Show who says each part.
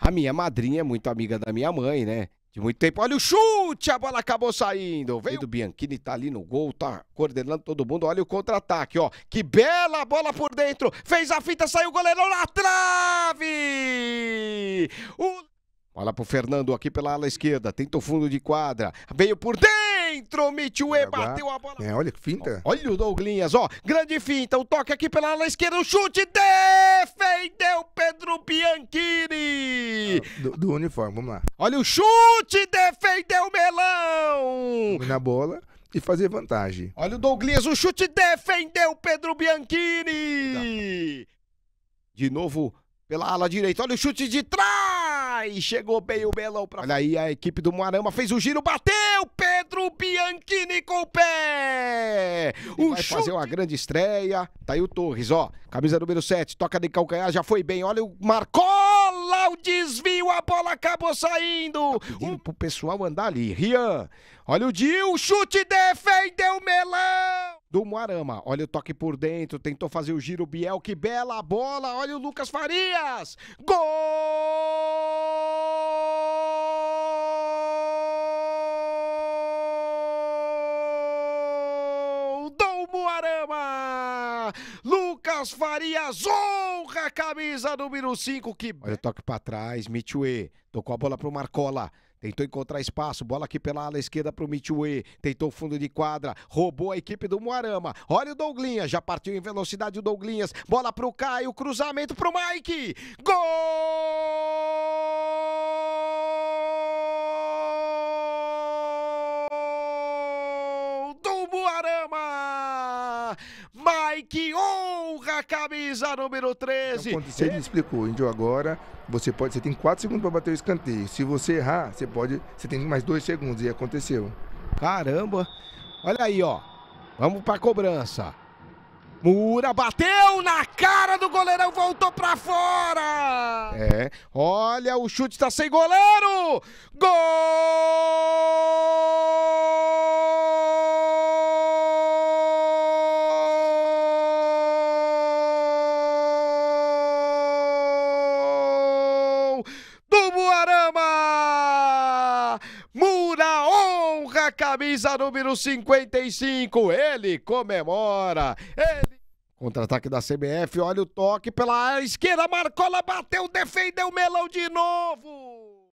Speaker 1: A minha madrinha é muito amiga da minha mãe, né? De muito tempo. Olha o chute, a bola acabou saindo. Veio do Bianchini, tá ali no gol, tá coordenando todo mundo. Olha o contra-ataque, ó. Que bela bola por dentro. Fez a fita, saiu o goleirão na trave. O... pro Fernando aqui pela ala esquerda. Tenta o fundo de quadra. Veio por dentro dentro, Mitchue bateu a bola. É, olha que finta. Olha o Douglinhas, ó. Grande finta, o toque aqui pela ala esquerda, o chute defeito. Do, do, uniforme, vamos lá. Olha o chute, defendeu o melão! Na bola e fazer vantagem. Olha o Douglas, o chute defendeu Pedro Bianchini! Tá. De novo pela ala direita, olha o chute de trás! Chegou bem o melão pra. Olha aí a equipe do Moarama fez o giro, bateu! Pedro Bianchini com o pé! o vai chute... fazer uma grande estreia. Tá aí o Torres, ó. Camisa número 7, toca de calcanhar, já foi bem. Olha o Marcola, o de a bola acabou saindo. Tá um... pro pessoal andar ali. Rian, olha o Dil, chute, defendeu o melão. Do Moarama, olha o toque por dentro, tentou fazer o giro Biel, que bela bola, olha o Lucas Farias. Gol do Moarama! Lucas Farias, oh! a camisa número 5 que. Olha o toque pra trás, Mitchue. Tocou a bola pro Marcola. Tentou encontrar espaço, bola aqui pela ala esquerda para o Mitchue. Tentou fundo de quadra, roubou a equipe do Moarama. Olha o Douglinhas, já partiu em velocidade o Douglinhas. Bola para o Caio, cruzamento para o Mike. Gol! Mike honra a camisa número 13. Então, você ele explicou, Índio, agora você pode, você tem 4 segundos para bater o escanteio. Se você errar, você pode, você tem mais 2 segundos e aconteceu. Caramba. Olha aí, ó. Vamos para cobrança. Mura bateu na cara do goleirão, voltou para fora. É. Olha, o chute está sem goleiro. Gol! Umuarama! Mura honra camisa número 55. Ele comemora. Ele Contra-ataque da CBF, olha o toque pela esquerda, Marcola bateu, defendeu o melão de novo.